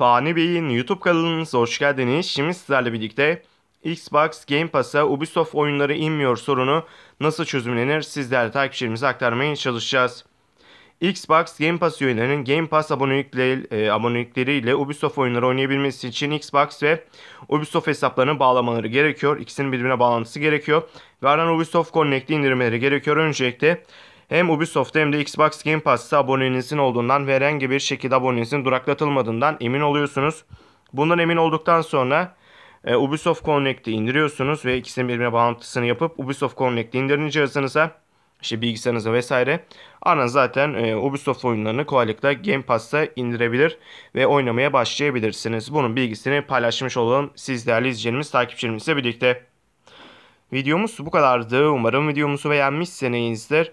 Fani Bey'in YouTube kanalınıza hoş geldiniz. Şimdi sizlerle birlikte Xbox Game Pass'a Ubisoft oyunları inmiyor sorunu nasıl çözümlenir sizlerle takipçilerimize aktarmaya çalışacağız. Xbox Game Pass üyelerinin Game Pass abonelikleriyle, abonelikleriyle Ubisoft oyunları oynayabilmesi için Xbox ve Ubisoft hesaplarını bağlamaları gerekiyor. İkisinin birbirine bağlantısı gerekiyor. Ve aradan Ubisoft Connect'i indirmeleri gerekiyor. Öncelikle hem Ubisoft hem de Xbox Game Pass'ta abonenizin olduğundan ve herhangi bir şekilde abonenizin duraklatılmadığından emin oluyorsunuz. Bundan emin olduktan sonra e, Ubisoft Connect'i indiriyorsunuz ve ikisinin birbirine bağlantısını yapıp Ubisoft Connect'i indirin cihazınıza, işte bilgisayarınıza vesaire. Ana zaten e, Ubisoft oyunlarını kolaylıkla Game Pass'ta indirebilir ve oynamaya başlayabilirsiniz. Bunun bilgisini paylaşmış olalım siz değerli izleyicilerimiz, takipçilerimizle birlikte. Videomuz bu kadardı. Umarım videomuzu beğenmişsinizdir.